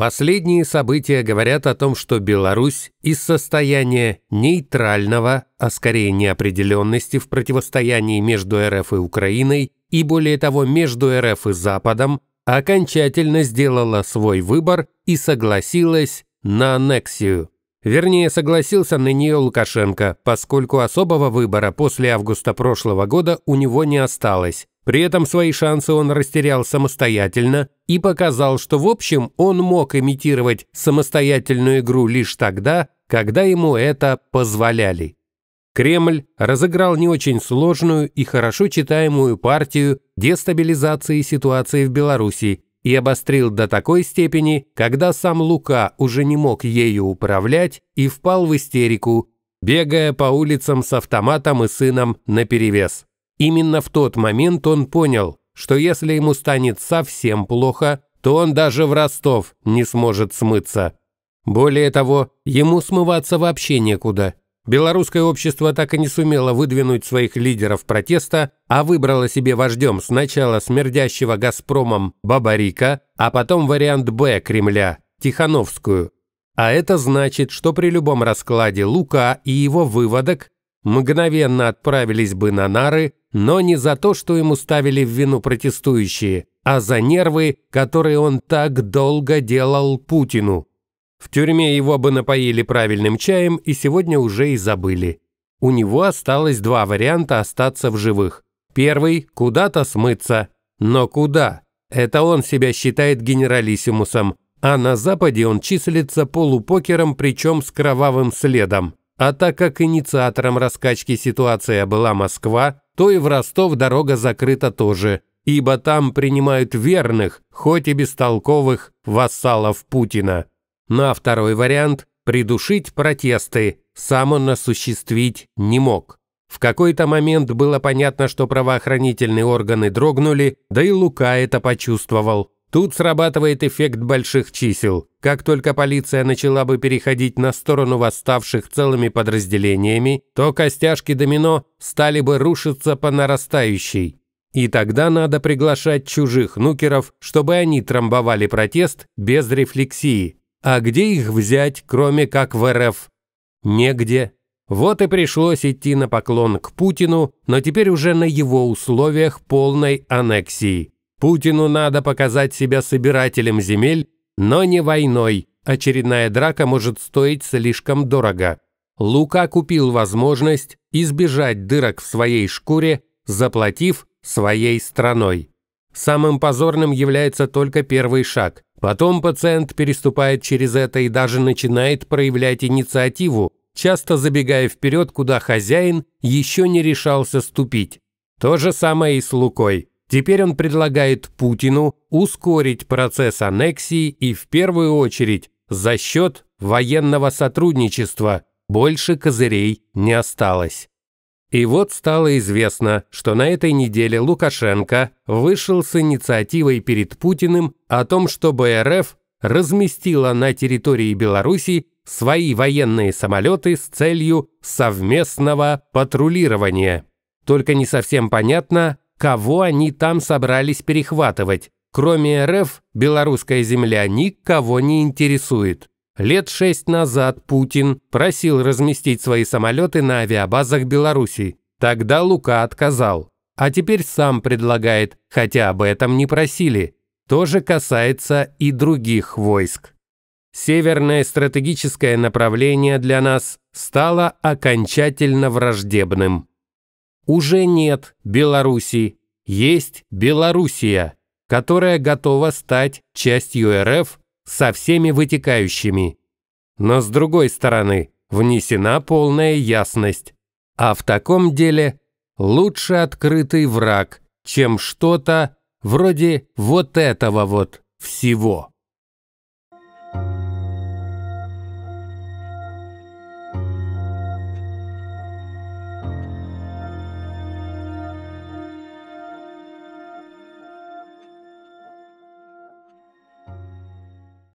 Последние события говорят о том, что Беларусь из состояния нейтрального, а скорее неопределенности в противостоянии между РФ и Украиной и более того между РФ и Западом, окончательно сделала свой выбор и согласилась на аннексию. Вернее, согласился на нее Лукашенко, поскольку особого выбора после августа прошлого года у него не осталось. При этом свои шансы он растерял самостоятельно и показал, что в общем он мог имитировать самостоятельную игру лишь тогда, когда ему это позволяли. Кремль разыграл не очень сложную и хорошо читаемую партию дестабилизации ситуации в Беларуси и обострил до такой степени, когда сам Лука уже не мог ею управлять и впал в истерику, бегая по улицам с автоматом и сыном наперевес. Именно в тот момент он понял, что если ему станет совсем плохо, то он даже в Ростов не сможет смыться. Более того, ему смываться вообще некуда. Белорусское общество так и не сумело выдвинуть своих лидеров протеста, а выбрало себе вождем сначала смердящего «Газпромом» Бабарика, а потом вариант «Б» Кремля – Тихановскую. А это значит, что при любом раскладе Лука и его выводок мгновенно отправились бы на нары, но не за то, что ему ставили в вину протестующие, а за нервы, которые он так долго делал Путину. В тюрьме его бы напоили правильным чаем и сегодня уже и забыли. У него осталось два варианта остаться в живых. Первый – куда-то смыться. Но куда? Это он себя считает генералиссимусом, а на Западе он числится полупокером, причем с кровавым следом. А так как инициатором раскачки ситуация была Москва, то и в Ростов дорога закрыта тоже, ибо там принимают верных, хоть и бестолковых, вассалов Путина. На ну, второй вариант – придушить протесты, сам он осуществить не мог. В какой-то момент было понятно, что правоохранительные органы дрогнули, да и Лука это почувствовал. Тут срабатывает эффект больших чисел. Как только полиция начала бы переходить на сторону восставших целыми подразделениями, то костяшки домино стали бы рушиться по нарастающей. И тогда надо приглашать чужих нукеров, чтобы они трамбовали протест без рефлексии. А где их взять, кроме как в РФ? Негде. Вот и пришлось идти на поклон к Путину, но теперь уже на его условиях полной аннексии. Путину надо показать себя собирателем земель, но не войной. Очередная драка может стоить слишком дорого. Лука купил возможность избежать дырок в своей шкуре, заплатив своей страной. Самым позорным является только первый шаг. Потом пациент переступает через это и даже начинает проявлять инициативу, часто забегая вперед, куда хозяин еще не решался ступить. То же самое и с Лукой. Теперь он предлагает Путину ускорить процесс аннексии и в первую очередь за счет военного сотрудничества. Больше козырей не осталось. И вот стало известно, что на этой неделе Лукашенко вышел с инициативой перед Путиным о том, чтобы РФ разместила на территории Беларуси свои военные самолеты с целью совместного патрулирования. Только не совсем понятно, кого они там собрались перехватывать. Кроме РФ, белорусская земля никого не интересует. Лет шесть назад Путин просил разместить свои самолеты на авиабазах Беларуси. Тогда Лука отказал. А теперь сам предлагает, хотя об этом не просили. То же касается и других войск. Северное стратегическое направление для нас стало окончательно враждебным. Уже нет Беларуси, есть Белоруссия, которая готова стать частью РФ со всеми вытекающими. Но с другой стороны, внесена полная ясность. А в таком деле лучше открытый враг, чем что-то вроде вот этого вот всего.